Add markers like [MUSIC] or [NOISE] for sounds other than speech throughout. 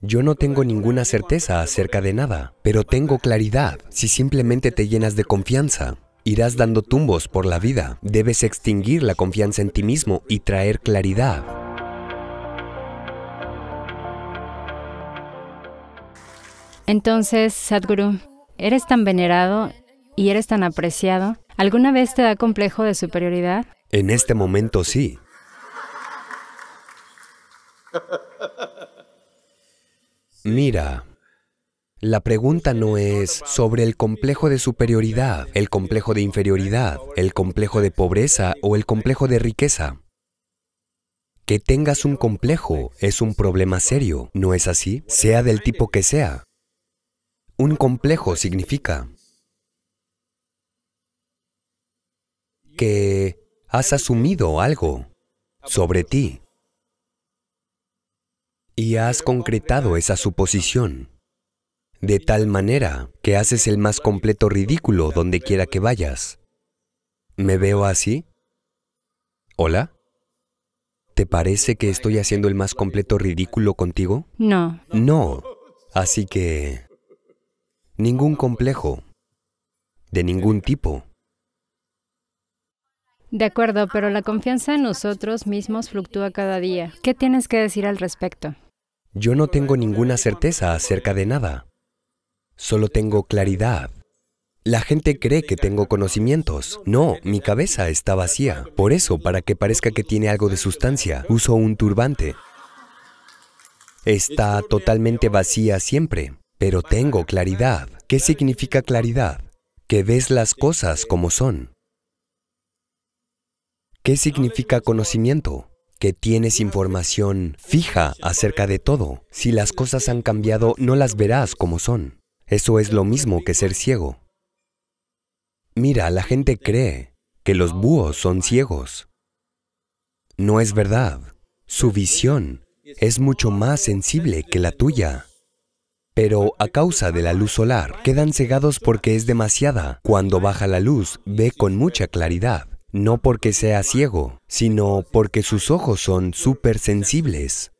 Yo no tengo ninguna certeza acerca de nada, pero tengo claridad. Si simplemente te llenas de confianza, irás dando tumbos por la vida. Debes extinguir la confianza en ti mismo y traer claridad. Entonces, Sadhguru, eres tan venerado y eres tan apreciado. ¿Alguna vez te da complejo de superioridad? En este momento sí. [LAUGHS] Mira, la pregunta no es sobre el complejo de superioridad, el complejo de inferioridad, el complejo de pobreza o el complejo de riqueza. Que tengas un complejo es un problema serio, ¿no es así? Sea del tipo que sea. Un complejo significa que has asumido algo sobre ti y has concretado esa suposición. De tal manera que haces el más completo ridículo donde quiera que vayas. ¿Me veo así? ¿Hola? ¿Te parece que estoy haciendo el más completo ridículo contigo? No. No. Así que... Ningún complejo. De ningún tipo. De acuerdo, pero la confianza en nosotros mismos fluctúa cada día. ¿Qué tienes que decir al respecto? Yo no tengo ninguna certeza acerca de nada. Solo tengo claridad. La gente cree que tengo conocimientos. No, mi cabeza está vacía. Por eso, para que parezca que tiene algo de sustancia, uso un turbante. Está totalmente vacía siempre, pero tengo claridad. ¿Qué significa claridad? Que ves las cosas como son. ¿Qué significa conocimiento? que tienes información fija acerca de todo. Si las cosas han cambiado, no las verás como son. Eso es lo mismo que ser ciego. Mira, la gente cree que los búhos son ciegos. No es verdad. Su visión es mucho más sensible que la tuya. Pero a causa de la luz solar, quedan cegados porque es demasiada. Cuando baja la luz, ve con mucha claridad no porque sea ciego, sino porque sus ojos son sensibles.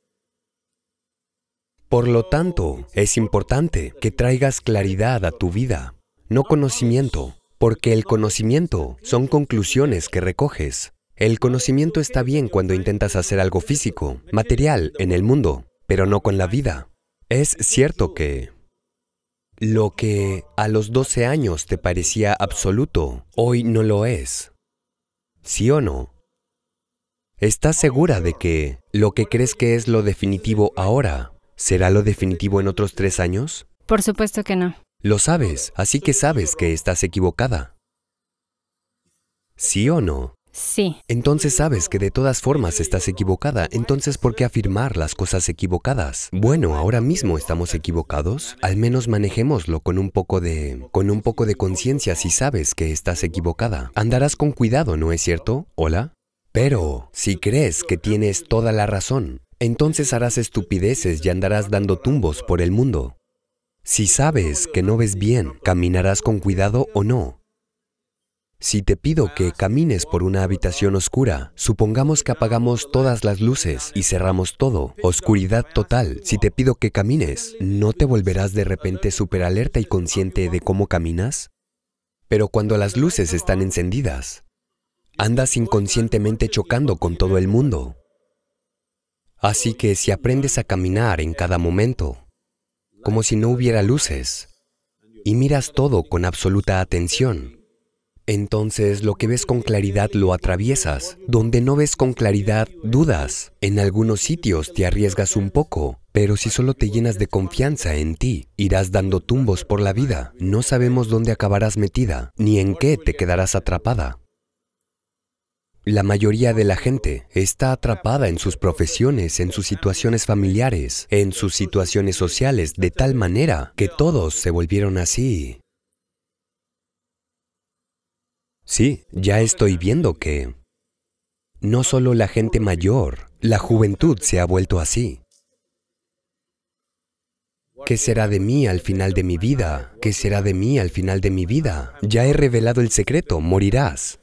Por lo tanto, es importante que traigas claridad a tu vida, no conocimiento, porque el conocimiento son conclusiones que recoges. El conocimiento está bien cuando intentas hacer algo físico, material, en el mundo, pero no con la vida. Es cierto que lo que a los 12 años te parecía absoluto, hoy no lo es. ¿Sí o no? ¿Estás segura de que lo que crees que es lo definitivo ahora será lo definitivo en otros tres años? Por supuesto que no. Lo sabes, así que sabes que estás equivocada. ¿Sí o no? Sí. Entonces sabes que de todas formas estás equivocada, entonces ¿por qué afirmar las cosas equivocadas? Bueno, ahora mismo estamos equivocados, al menos manejémoslo con un poco de con un poco de conciencia si sabes que estás equivocada. Andarás con cuidado, ¿no es cierto? Hola. Pero si crees que tienes toda la razón, entonces harás estupideces y andarás dando tumbos por el mundo. Si sabes que no ves bien, caminarás con cuidado o no. Si te pido que ah, camines por una habitación oscura, supongamos que apagamos todas las luces y cerramos todo, oscuridad total, si te pido que camines, ¿no te volverás de repente súper alerta y consciente de cómo caminas? Pero cuando las luces están encendidas, andas inconscientemente chocando con todo el mundo. Así que si aprendes a caminar en cada momento, como si no hubiera luces, y miras todo con absoluta atención, entonces lo que ves con claridad lo atraviesas. Donde no ves con claridad, dudas. En algunos sitios te arriesgas un poco, pero si solo te llenas de confianza en ti, irás dando tumbos por la vida. No sabemos dónde acabarás metida, ni en qué te quedarás atrapada. La mayoría de la gente está atrapada en sus profesiones, en sus situaciones familiares, en sus situaciones sociales, de tal manera que todos se volvieron así. Sí, ya estoy viendo que no solo la gente mayor, la juventud se ha vuelto así. ¿Qué será de mí al final de mi vida? ¿Qué será de mí al final de mi vida? Ya he revelado el secreto, morirás.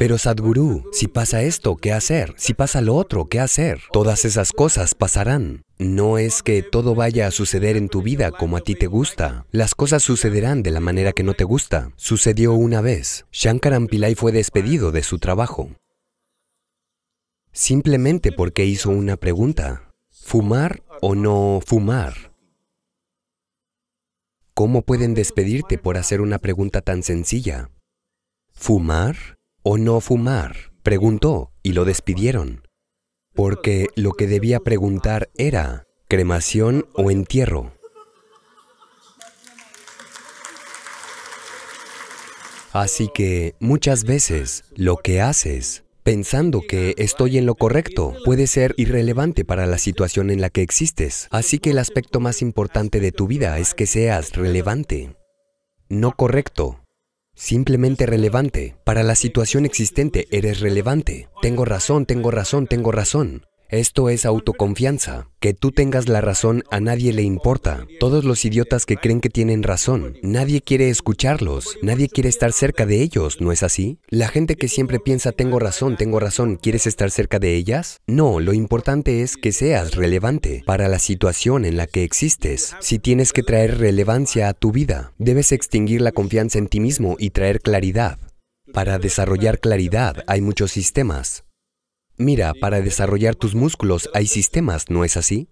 Pero Sadhguru, si pasa esto, ¿qué hacer? Si pasa lo otro, ¿qué hacer? Todas esas cosas pasarán. No es que todo vaya a suceder en tu vida como a ti te gusta. Las cosas sucederán de la manera que no te gusta. Sucedió una vez. Shankaran Pillai fue despedido de su trabajo. Simplemente porque hizo una pregunta. ¿Fumar o no fumar? ¿Cómo pueden despedirte por hacer una pregunta tan sencilla? ¿Fumar? o no fumar? Preguntó y lo despidieron, porque lo que debía preguntar era cremación o entierro. Así que muchas veces lo que haces pensando que estoy en lo correcto puede ser irrelevante para la situación en la que existes. Así que el aspecto más importante de tu vida es que seas relevante, no correcto, simplemente relevante. Para la situación existente eres relevante. Tengo razón, tengo razón, tengo razón. Esto es autoconfianza. Que tú tengas la razón a nadie le importa. Todos los idiotas que creen que tienen razón, nadie quiere escucharlos, nadie quiere estar cerca de ellos, ¿no es así? La gente que siempre piensa tengo razón, tengo razón, ¿quieres estar cerca de ellas? No, lo importante es que seas relevante para la situación en la que existes. Si tienes que traer relevancia a tu vida, debes extinguir la confianza en ti mismo y traer claridad. Para desarrollar claridad hay muchos sistemas. Mira, para desarrollar tus músculos hay sistemas, ¿no es así?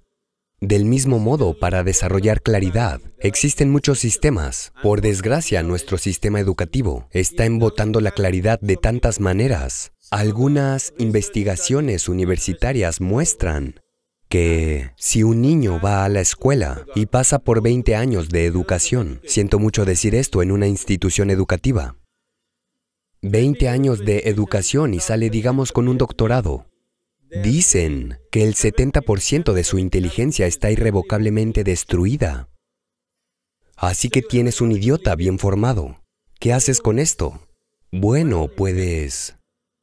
Del mismo modo, para desarrollar claridad, existen muchos sistemas. Por desgracia, nuestro sistema educativo está embotando la claridad de tantas maneras. Algunas investigaciones universitarias muestran que si un niño va a la escuela y pasa por 20 años de educación, siento mucho decir esto en una institución educativa, 20 años de educación y sale, digamos, con un doctorado. Dicen que el 70% de su inteligencia está irrevocablemente destruida. Así que tienes un idiota bien formado. ¿Qué haces con esto? Bueno, puedes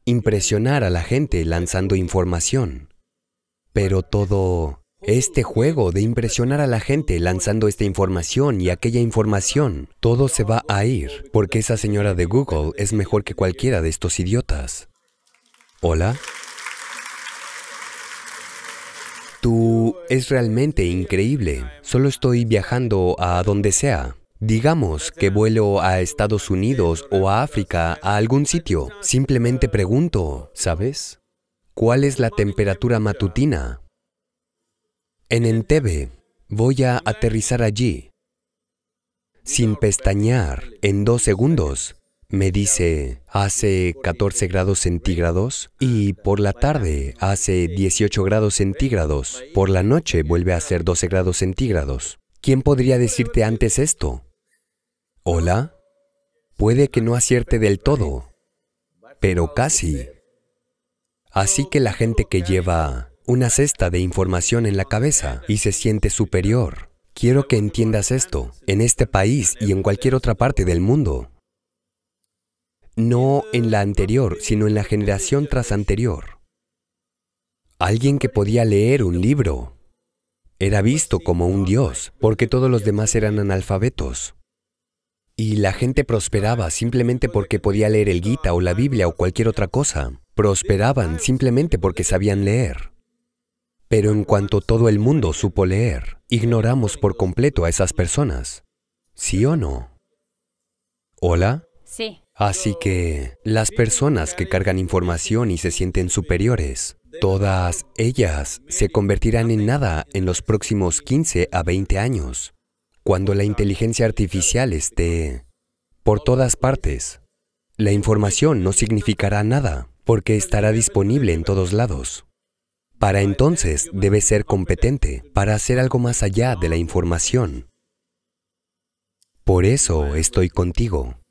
impresionar a la gente lanzando información, pero todo este juego de impresionar a la gente lanzando esta información y aquella información, todo se va a ir, porque esa señora de Google es mejor que cualquiera de estos idiotas. ¿Hola? Tú es realmente increíble. Solo estoy viajando a donde sea. Digamos que vuelo a Estados Unidos o a África, a algún sitio. Simplemente pregunto, ¿sabes? ¿Cuál es la temperatura matutina? en Entebbe. Voy a aterrizar allí. Sin pestañear, en dos segundos, me dice, hace 14 grados centígrados y por la tarde hace 18 grados centígrados. Por la noche vuelve a ser 12 grados centígrados. ¿Quién podría decirte antes esto? Hola. Puede que no acierte del todo, pero casi. Así que la gente que lleva una cesta de información en la cabeza y se siente superior. Quiero que entiendas esto, en este país y en cualquier otra parte del mundo. No en la anterior, sino en la generación tras anterior. Alguien que podía leer un libro era visto como un dios, porque todos los demás eran analfabetos. Y la gente prosperaba simplemente porque podía leer el Gita o la Biblia o cualquier otra cosa. Prosperaban simplemente porque sabían leer. Pero en cuanto todo el mundo supo leer, ignoramos por completo a esas personas. ¿Sí o no? ¿Hola? Sí. Así que las personas que cargan información y se sienten superiores, todas ellas se convertirán en nada en los próximos 15 a 20 años, cuando la inteligencia artificial esté por todas partes. La información no significará nada, porque estará disponible en todos lados. Para entonces debe ser competente para hacer algo más allá de la información. Por eso estoy contigo.